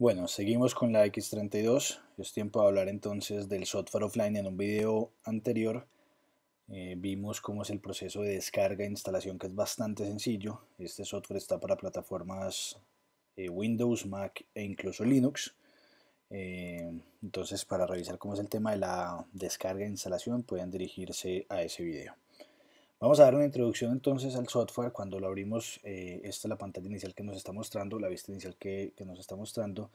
Bueno, seguimos con la X32. Es tiempo de hablar entonces del software offline. En un video anterior eh, vimos cómo es el proceso de descarga e instalación, que es bastante sencillo. Este software está para plataformas eh, Windows, Mac e incluso Linux. Eh, entonces, para revisar cómo es el tema de la descarga e instalación, pueden dirigirse a ese video. Vamos a dar una introducción entonces al software. Cuando lo abrimos, eh, esta es la pantalla inicial que nos está mostrando, la vista inicial que, que nos está mostrando,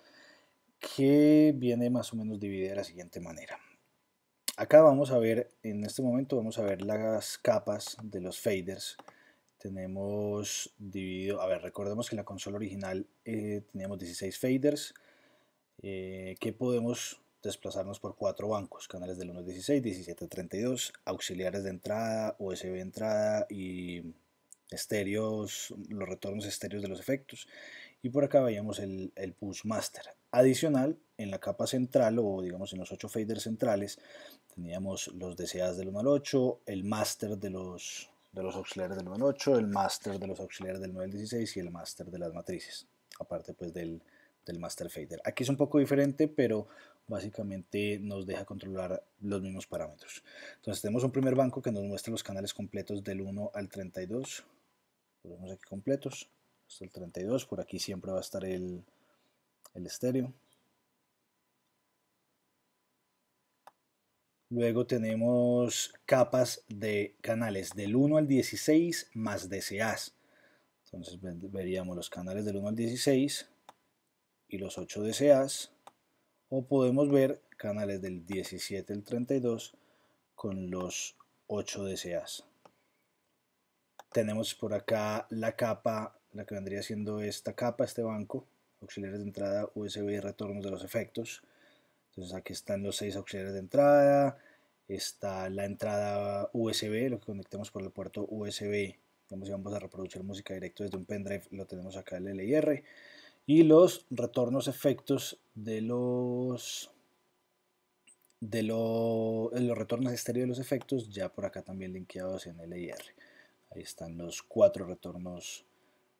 que viene más o menos dividida de la siguiente manera. Acá vamos a ver, en este momento vamos a ver las capas de los faders. Tenemos dividido, a ver, recordemos que en la consola original eh, teníamos 16 faders eh, que podemos desplazarnos por cuatro bancos, canales del 1 al 16, 17 32, auxiliares de entrada, USB de entrada y estéreos, los retornos estéreos de los efectos. Y por acá veíamos el, Push Master. Adicional, en la capa central o digamos en los ocho faders centrales, teníamos los DCAs del 1 al 8, el Master de los, de los auxiliares del 1 al 8, el Master de los auxiliares del 9 al 16 y el Master de las matrices, aparte pues del, del Master Fader. Aquí es un poco diferente, pero básicamente nos deja controlar los mismos parámetros. Entonces tenemos un primer banco que nos muestra los canales completos del 1 al 32. Los aquí completos, hasta el 32. Por aquí siempre va a estar el, el estéreo. Luego tenemos capas de canales del 1 al 16 más DCAs. Entonces veríamos los canales del 1 al 16 y los 8 DCAs o podemos ver canales del 17 al 32 con los 8 DCAs. Tenemos por acá la capa, la que vendría siendo esta capa, este banco, auxiliares de entrada, USB y retornos de los efectos. Entonces aquí están los 6 auxiliares de entrada, está la entrada USB, lo que conectemos por el puerto USB, como si vamos a reproducir música directo desde un pendrive, lo tenemos acá el LIR y los retornos efectos de los de, los retornos estéreo de los efectos ya por acá también linkeados en LIR ahí están los cuatro retornos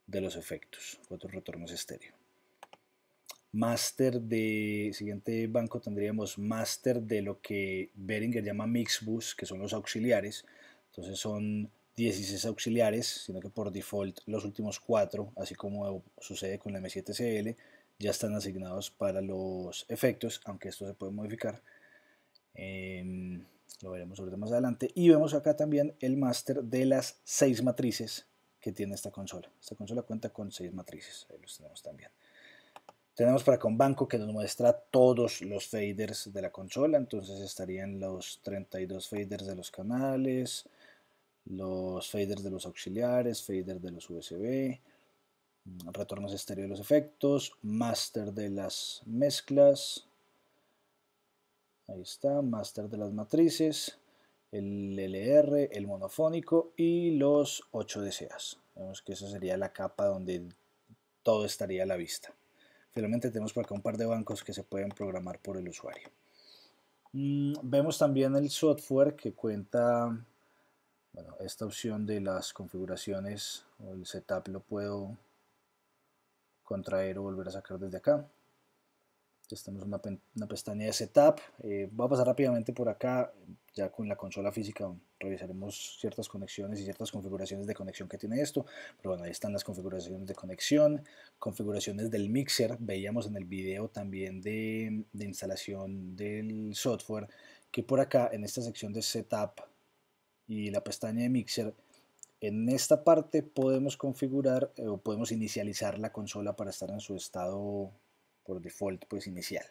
de los efectos cuatro retornos estéreo Master de siguiente banco tendríamos Master de lo que Beringer llama mixbus que son los auxiliares entonces son 16 auxiliares, sino que por default los últimos 4, así como sucede con la M7CL, ya están asignados para los efectos, aunque esto se puede modificar. Em, lo veremos sobre más adelante. Y vemos acá también el máster de las 6 matrices que tiene esta consola. Esta consola cuenta con 6 matrices, ahí los tenemos también. Tenemos para con banco que nos muestra todos los faders de la consola, entonces estarían los 32 faders de los canales, los faders de los auxiliares, faders de los USB, retornos estéreo de los efectos, master de las mezclas, ahí está, master de las matrices, el LR, el monofónico y los 8 DCAs. Vemos que esa sería la capa donde todo estaría a la vista. Finalmente tenemos por acá un par de bancos que se pueden programar por el usuario. Mm, vemos también el software que cuenta bueno, esta opción de las configuraciones o el setup lo puedo contraer o volver a sacar desde acá. estamos tenemos una, una pestaña de setup. Eh, voy a pasar rápidamente por acá, ya con la consola física revisaremos ciertas conexiones y ciertas configuraciones de conexión que tiene esto. Pero bueno, ahí están las configuraciones de conexión, configuraciones del mixer. Veíamos en el video también de, de instalación del software que por acá en esta sección de setup y la pestaña de Mixer, en esta parte podemos configurar eh, o podemos inicializar la consola para estar en su estado por default pues inicial.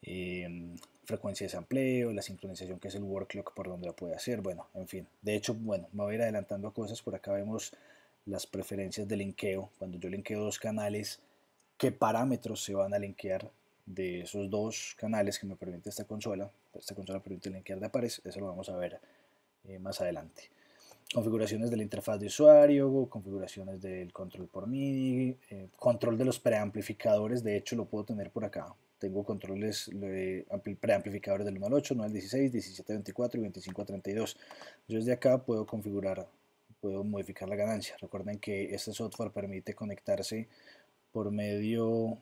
Em, frecuencia de sampleo, la sincronización que es el work por donde la puede hacer, bueno, en fin. De hecho, bueno, me voy a ir adelantando a cosas, por acá vemos las preferencias de linkeo, cuando yo linkeo dos canales, qué parámetros se van a linkear de esos dos canales que me permite esta consola, esta consola permite linkear de pares, eso lo vamos a ver eh, más adelante. Configuraciones de la interfaz de usuario, configuraciones del control por MIDI, eh, control de los preamplificadores, de hecho lo puedo tener por acá. Tengo controles preamplificadores del 1 al 8, 9 al 16, 17 24 y 25 32. Yo desde acá puedo configurar, puedo modificar la ganancia. Recuerden que este software permite conectarse por medio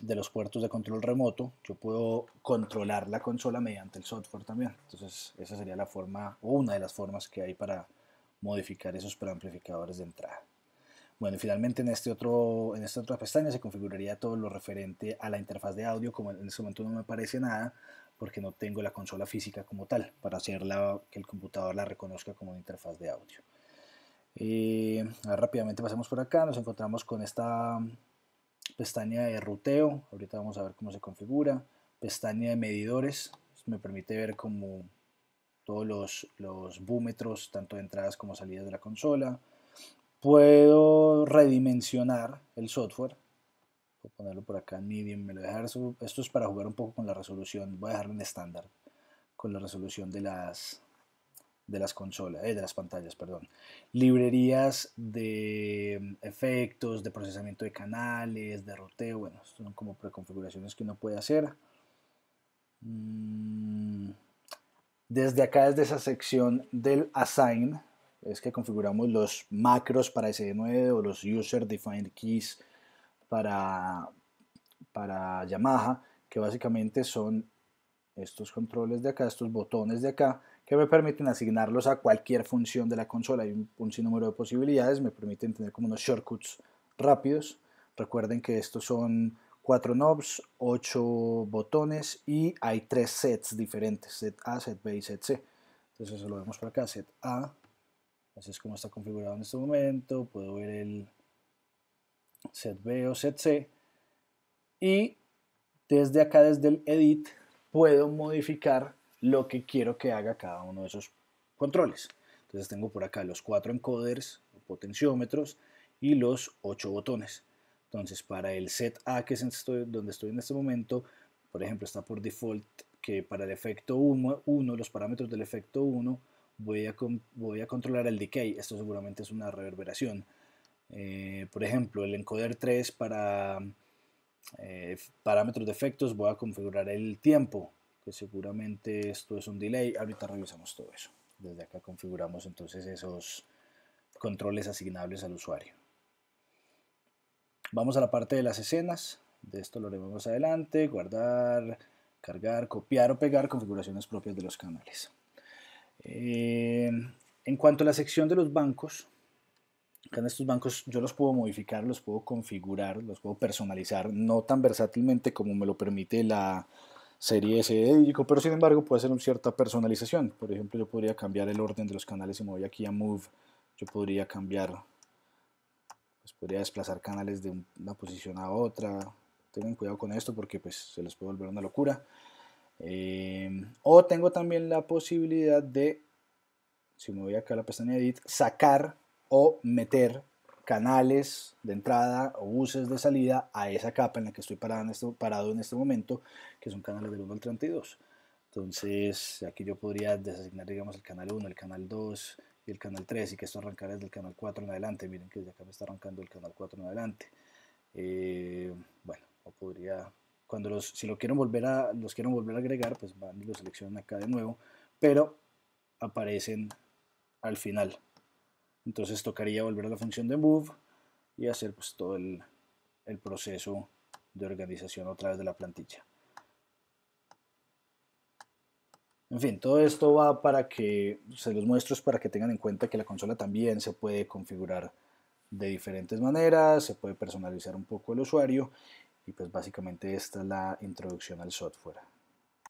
de los puertos de control remoto, yo puedo controlar la consola mediante el software también. Entonces, esa sería la forma o una de las formas que hay para modificar esos preamplificadores de entrada. Bueno, finalmente en, este otro, en esta otra pestaña se configuraría todo lo referente a la interfaz de audio, como en este momento no me parece nada, porque no tengo la consola física como tal, para hacerla que el computador la reconozca como una interfaz de audio. Eh, rápidamente pasamos por acá, nos encontramos con esta pestaña de ruteo, ahorita vamos a ver cómo se configura, pestaña de medidores, me permite ver como todos los, los búmetros, tanto de entradas como salidas de la consola. Puedo redimensionar el software, voy a ponerlo por acá en medium, me lo dejar, esto es para jugar un poco con la resolución, voy a dejarlo en estándar, con la resolución de las, de las consolas, eh, de las pantallas, perdón. Librerías de mm, efectos, de procesamiento de canales, de roteo, bueno, son como preconfiguraciones que uno puede hacer. Mm, desde acá, desde esa sección del assign, es que configuramos los macros para SD9 o los user defined keys para, para Yamaha, que básicamente son estos controles de acá, estos botones de acá, que me permiten asignarlos a cualquier función de la consola. Hay un, sinnúmero de posibilidades, me permiten tener como unos shortcuts rápidos. Recuerden que estos son cuatro knobs, ocho botones y hay tres sets diferentes, set A, set B y set C. Entonces eso lo vemos por acá, set A, así es como está configurado en este momento, puedo ver el set B o set C y desde acá, desde el edit, puedo modificar lo que quiero que haga cada uno de esos controles. Entonces tengo por acá los cuatro encoders, potenciómetros y los ocho botones. Entonces para el set A, que es donde estoy en este momento, por ejemplo, está por default que para el efecto 1, los parámetros del efecto 1, voy a, voy a controlar el decay. Esto seguramente es una reverberación. Eh, por ejemplo, el encoder 3 para eh, parámetros de efectos voy a configurar el tiempo que seguramente esto es un delay. Ahorita revisamos todo eso. Desde acá configuramos entonces esos controles asignables al usuario. Vamos a la parte de las escenas. De esto lo haremos adelante. Guardar, cargar, copiar o pegar configuraciones propias de los canales. Eh, en cuanto a la sección de los bancos, acá en estos bancos yo los puedo modificar, los puedo configurar, los puedo personalizar, no tan versátilmente como me lo permite la, serie ese, pero sin embargo puede ser una cierta personalización. Por ejemplo, yo podría cambiar el orden de los canales si me voy aquí a Move. Yo podría cambiar, pues podría desplazar canales de una posición a otra. Tengan cuidado con esto porque pues se les puede volver una locura. Em, o tengo también la posibilidad de, si me voy acá a la pestaña Edit, sacar o meter canales de entrada o buses de salida a esa capa en la que estoy parado en este, parado en este momento, que son canales del 1 al 32. Entonces, aquí yo podría desasignar, digamos, el canal 1, el canal 2 y el canal 3, y que esto arrancara desde el canal 4 en adelante. Miren que ya acá me está arrancando el canal 4 en adelante. Eh, bueno, o podría, cuando los, si lo volver a, los quieren volver a agregar, pues van y lo seleccionan acá de nuevo, pero aparecen al final. Entonces tocaría volver a la función de move y hacer pues, todo el, proceso de organización a través de la plantilla. En fin, todo esto va para que se los muestro para que tengan en cuenta que la consola también se puede configurar de diferentes maneras, se puede personalizar un poco el usuario y pues básicamente esta es la introducción al software.